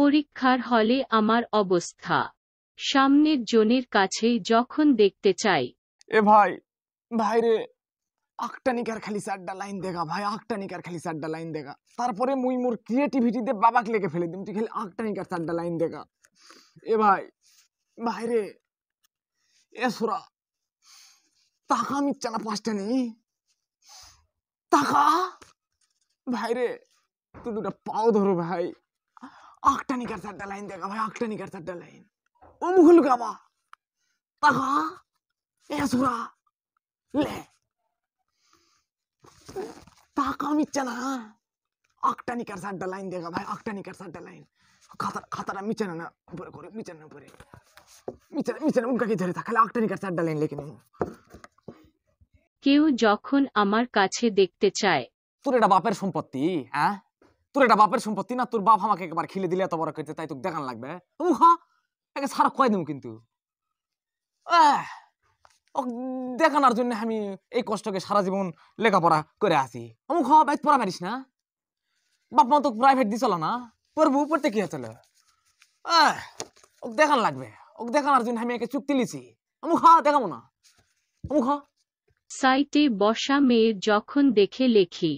পরীক্ষার হলে আমার অবস্থা সামনের জনের কাছে যখন দেখতে চাই এ ভাই ভাইরে আকটানিকার খালি সাড্ডা লাইন দেখা ভাই আখটানিকার খালি সাড্ডা লাইন দেখা তারপরে মুই মোর ক্রিয়েটিভিটিতে বাবাকে লেগে ফেলে দিম তুই খালি আখটানিকার সাড্ডা লাইন দেখা এ ভাই ভাইরে রে এ সুরা টাকা মিচ্ছে না পাঁচটা নেই টাকা ভাইরে রে তুই দুটা পাও ধরো ভাই আক্তা নি করতে পার দা লাইন দেখা ভাই আকটা নি করতে পার দা লাইন ও মুখ খুল গামা তাগা এ সোরা তাগা মিছ잖아 আকটা নি করতে পার দা লাইন দেখা ভাই আকটা নি করতে পার দা লাইন খাতার খাতার মিছ잖아 পরে পরে মিছ잖아 পরে মিছনা মিছনা উন কা কিtere তা কা আকটা নি করতে পার দা লাইন কিন্তু কিউ যখন আমার কাছে দেখতে চায় পুরোটা বাপের সম্পত্তি আ তোর এটা বাপের সম্পত্তি না তোর বাপ আমাকে একবার খিলে দিলে এত বড় করতে তাই তোকে দেখান লাগবে হ্যাঁ? হা একে সারা কয় দেবো কিন্তু দেখানোর জন্য আমি এই কষ্টকে সারা জীবন লেখাপড়া করে আসি অমুক হ বাইক পড়া পারিস না বাপ মা তো প্রাইভেট চলো না পড়বো পড়তে কি হচ্ছিল ওকে দেখান লাগবে ওকে দেখানোর জন্য আমি একে চুক্তি লিছি অমুক হা দেখাবো না অমুক হ সাইটে বসা মেয়ের যখন দেখে লেখি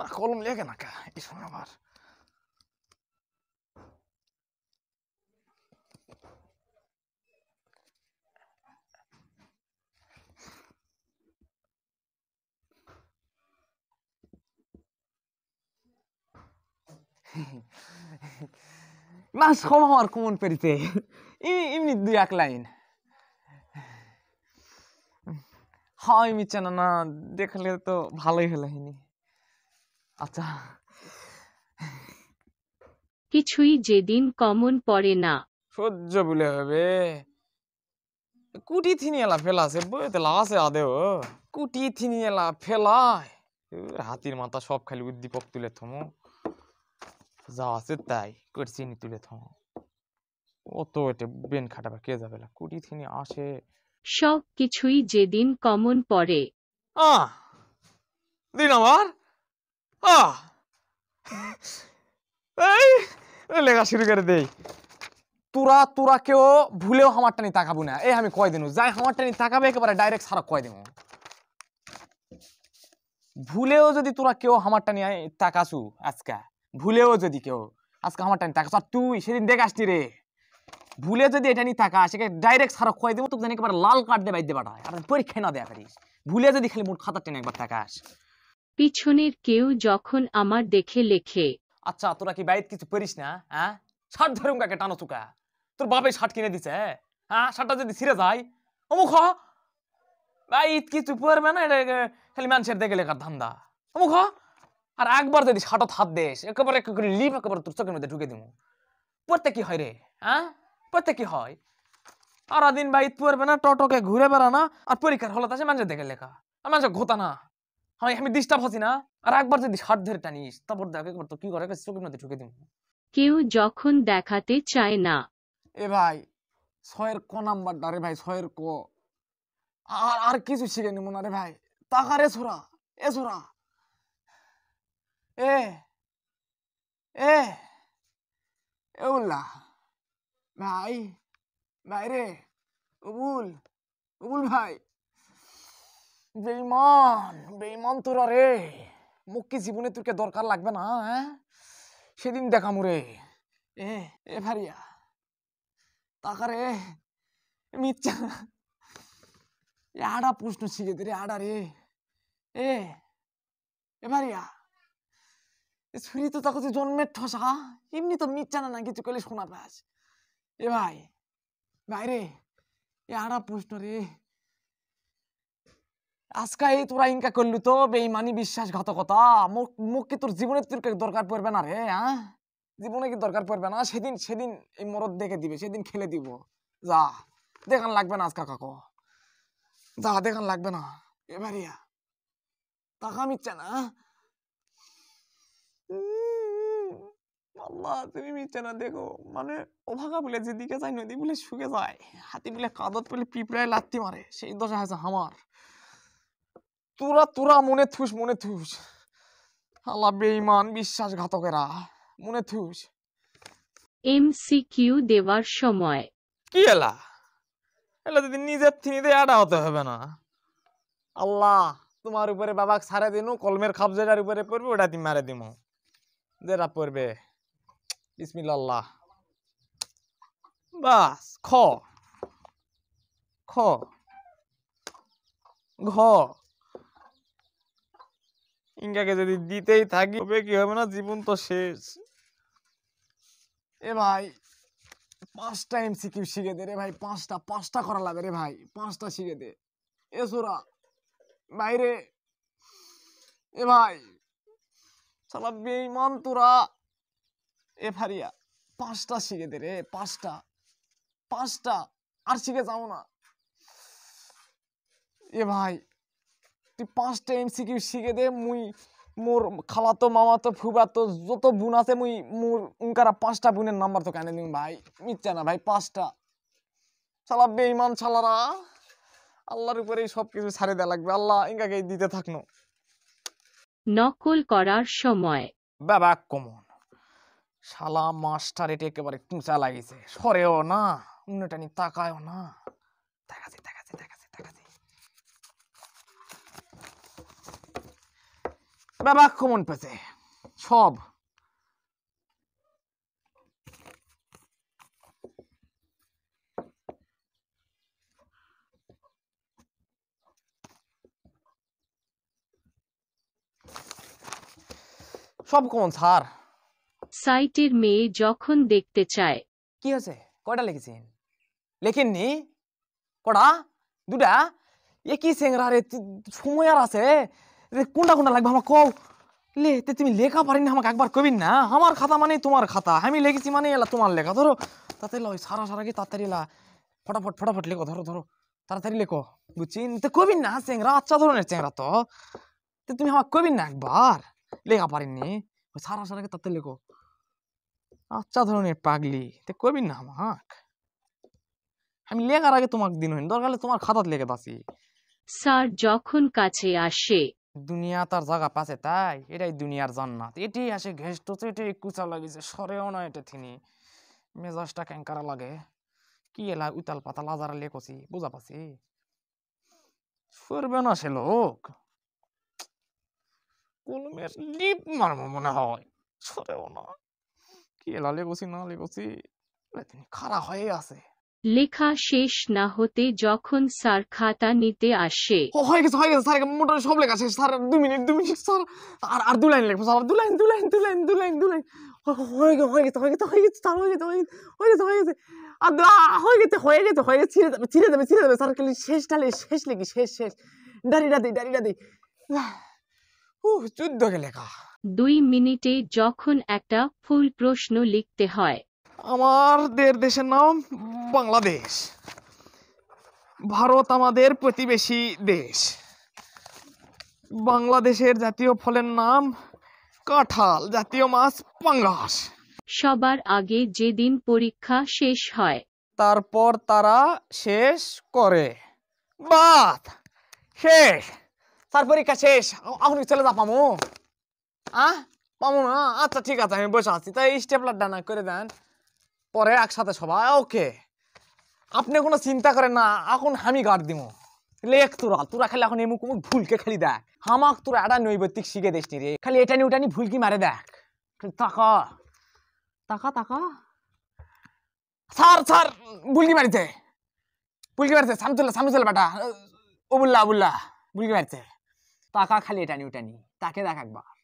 না কলম লেগে না কা এই সময় আমার মাস কম হওয়ার কমন পেরিতে এমনি দুই এক লাইন হয় মিচ্ছে না দেখলে তো ভালোই হলো হিনি আচ্ছা কিছুই যেদিন কমন পড়ে না সহ্য বলে হবে কুটি থিনি এলা ফেলা ফেলাছে বইতে লাগাছে আদে ও কুটি এলা ফেলায় হাতির মাথা সব খালি উদ্দীপক তুলে থমো যা আছে তাই করছি নি তুলে থমো অত এটে বেন খাটাবে কে যাবে না কুটি থিনি আসে সব কিছুই যেদিন কমন পড়ে আ দিন আমার এই লেখা তোরা তোরা কেউ ভুলেও আমার নিয়ে তাকাবো না এই আমি কয় দিন যাই আমার নিয়ে তাকাবে একেবারে ডাইরেক্ট সারা কয় দিন ভুলেও যদি তোরা কেউ হামারটা নিয়ে তাকাসু আজকে ভুলেও যদি কেউ আজকে আমার নিয়ে তাকাছ আর তুই সেদিন দেখ আসতি রে ভুলে যদি এটা নিয়ে তাকা সেকে ডাইরেক্ট সারা খোয়াই দেবো তোকে একেবারে লাল কার্ড দেবাই দেবাটা আর পরীক্ষায় না দেয়া পারিস ভুলে যদি খালি মোট খাতারটা টেনে একবার তাকাস পিছনের কেউ যখন আমার দেখে লেখে আচ্ছা তোরা কি বাইরে কিছু পড়িস না হ্যাঁ শার্ট ধরে কাকে টানো চুকা তোর বাপে শার্ট কিনে দিছে হ্যাঁ, হ্যাঁ শার্টটা যদি ছিঁড়ে যায় অমুখ ভাই কিছু পারবে না এটা খালি মানুষের দেখে লেখার ধান্দা অমুখ আর একবার যদি ষাটত হাত দেশ একেবারে একেবারে লিপ একেবারে তোর চোখের মধ্যে ঢুকে দিব পড়তে কি হয় রে হ্যাঁ পড়তে কি হয় আর দিন ভাই ঈদ পড়বে না টটকে ঘুরে বেড়ানা আর পরীক্ষার হলত আছে মানুষের দেখে লেখা আর মানুষের ঘোতা না হ্যাঁ আমি ডিস্টার্ব না আর একবার যদি হাত ধরে টানিস কি করে কেউ যখন দেখাতে চায় না এ ভাই ছয়ের ক নাম্বারটা রে ভাই ছয়ের ক আর আর কিছু শিখে নিব না রে ভাই তাকা রে ছোরা এ ছোরা এ এ এউল্লা ভাই ভাই রে উবুল উবুল ভাই বেইমান বেইমান তোর রে মুখ কি জীবনে তোকে দরকার লাগবে না হ্যাঁ সেদিন দেখা রে এ এ ভারিয়া তাকারে মিথ্যা আড়া প্রশ্ন শিখে দে রে আড়া রে এ এ ভারিয়া ছুরি তো তাকে জন্মের ঠসা এমনি তো মিথ্যা না কিছু করলে শোনা পাস এ ভাই ভাই রে এ আড়া প্রশ্ন রে আজকা এই তোরা ইনকা করলি তো বেইমানি বিশ্বাসঘাতকতা মুখ কি তোর জীবনে তোর দরকার পড়বে না রে হ্যাঁ জীবনে কি দরকার পড়বে না সেদিন সেদিন এই মরদ দেখে দিবে সেদিন খেলে দিব যা দেখান লাগবে না আজকা কাকো যা দেখান লাগবে না এবারিয়া তাকাম ইচ্ছে না আল্লাহ তুমি মিচ্ছে না দেখো মানে অভাগা বলে যেদিকে যায় নদী বলে শুকে যায় হাতি বলে কাদত বলে পিঁপড়ায় লাত্তি মারে সেই দশা আছে আমার তোরা তোরা মনে থুস মনে থুস আল্লাহ বেঈমান বিশ্বাসঘাতকেরা মনে থুস এমসিকিউ দেওয়ার সময় কি এলা এলা যদি নিজের থিনিতে আডা হতে হবে না আল্লাহ তোমার উপরে বাবাকে সারে দিনু কলমের খাপ যেটার উপরে পড়বে ওটা দিন মারে দিমু যেটা পড়বে বিসমিল্লাহ বাস খ খ ঘ ইঙ্গাকে যদি দিতেই থাকি তবে কি হবে না জীবন তো শেষ এ ভাই পাঁচটা এম সিকিউ শিখে দে রে ভাই পাঁচটা পাঁচটা করা লাগে রে ভাই পাঁচটা শিখে দে এ সোরা বাইরে এ ভাই সালা বেঈমান তোরা এ ফারিয়া পাঁচটা শিখে দে রে পাঁচটা পাঁচটা আর শিখে যাও না এ ভাই তুই পাঁচটা এমসিকিউ শিখে দে মুই মোর খালাতো মামাতো ফুবাতো যত বোন আছে মুই মোর উনকারা পাঁচটা বোনের নাম্বার তো কানে দিন ভাই মিথ্যা না ভাই পাঁচটা শালা বেঈমান শালারা আল্লাহর উপরেই সব কিছু ছাড়ে দেওয়া লাগবে আল্লাহ ইঙ্গাকে দিতে থাকনো নকল করার সময় বাবা কমন শালা মাস্টার এটি একেবারে টুঁচা লাগিছে সরেও না উন্নটানি তাকায়ও না বাবা কমন পেছে সব সব কমন স্যার সাইটের মেয়ে যখন দেখতে চায় কি হয়েছে কটা লিখেছেন লেখেননি কটা দুটা এ কি সেংরা রে সময় আর আছে রে কোনটা কোনটা লাগবে আমার কও লে তে তুমি লেখা পারি না আমাকে একবার কবি না আমার খাতা মানে তোমার খাতা আমি লেখেছি মানে এলা তোমার লেখা ধরো তাতে লো সারা সারা কি তাড়াতাড়ি এলা ফটাফট ফটাফট লেখো ধরো ধরো তাড়াতাড়ি লেখো বুঝছি তো কবি না চেংরা আচ্ছা ধরনের চেংরা তো তো তুমি আমাকে কবি না একবার লেখা পারিনি সারা সারাকে তাতে লেখো আচ্ছা ধরনের পাগলি তো কবি না আমাক আমি লেখার আগে তোমাকে দিন হইনি দরকার তোমার খাতাত লেখে দাসি স্যার যখন কাছে আসে দুনিয়া তার জায়গা পাচ্ছে তাই এটাই দুনিয়ার জান্নাত এটি আসে ঘেস টোচে এটি কুচা লাগিছে সরেও না এটা থিনি মেজাজটা ক্যাঙ্কারা লাগে কি এলা উতাল পাতাল আজারা লেখছি বোঝা পাচ্ছি সরবে না সে লোক কলমের লিপ মারবো মনে হয় সরেও না কি এলা লেখছি না লেখছি খারাপ হয়ে আছে লেখা শেষ না হতে যখন স্যার খাতা নিতে আসে হয়ে গেছে হয়ে গেছে স্যার মোটামুটি সব লেখা শেষ স্যার দু মিনিট দু মিনিট স্যার আর আর দু লাইন লিখবো স্যার দু লাইন দু লাইন দু লাইন দু লাইন দু লাইন হয়ে গেছে হয়ে গেছে হয়ে গেছে হয়ে গেছে স্যার হয়ে গেছে হয়ে গেছে হয়ে গেছে আর দু- আ, হয়ে গেছে হয়ে গেছে হয়ে গেছে ছিঁড়ে যাবে ছিঁড়ে যাবে ছিঁড়ে যাবে স্যার খালি শেষটা লে শেষ লিখি শেষ শেষ ডারিটা দিই ডারিটা দিই ও চোদ্দকে লেখা দুই মিনিটে যখন একটা ফুল প্রশ্ন লিখতে হয় আমাদের দেশের নাম বাংলাদেশ ভারত আমাদের প্রতিবেশী দেশ বাংলাদেশের জাতীয় ফলের নাম কাঁঠাল জাতীয় মাছ পাঙ্গাস সবার আগে যেদিন পরীক্ষা শেষ হয় তারপর তারা শেষ করে বাত শেষ তার পরীক্ষা শেষ আপনি চলে যা পামো আহ পামো না আচ্ছা ঠিক আছে আমি বসে আছি তাই স্টেপলার ডানা করে দেন পরে একসাথে সবাই ওকে আপনি কোনো চিন্তা করেন না এখন আমি গার্ড দিমো লেখ তোরা তোরা খালি এখন এমুক ভুলকে খালি দেখ হামাক তোরা এটা নৈবত্তিক শিখে দেশ রে খালি এটা নিয়ে ওটা নিয়ে ভুলকি মারে দেখ তাকা তাকা তাকা স্যার স্যার ভুলকি মারিছে ভুলকি মারিছে সামতুল্লা সামতুল্লা বেটা অবুল্লা অবুল্লা ভুলকি মারিছে তাকা খালি এটা নিয়ে ওটা নিয়ে তাকে দেখ একবার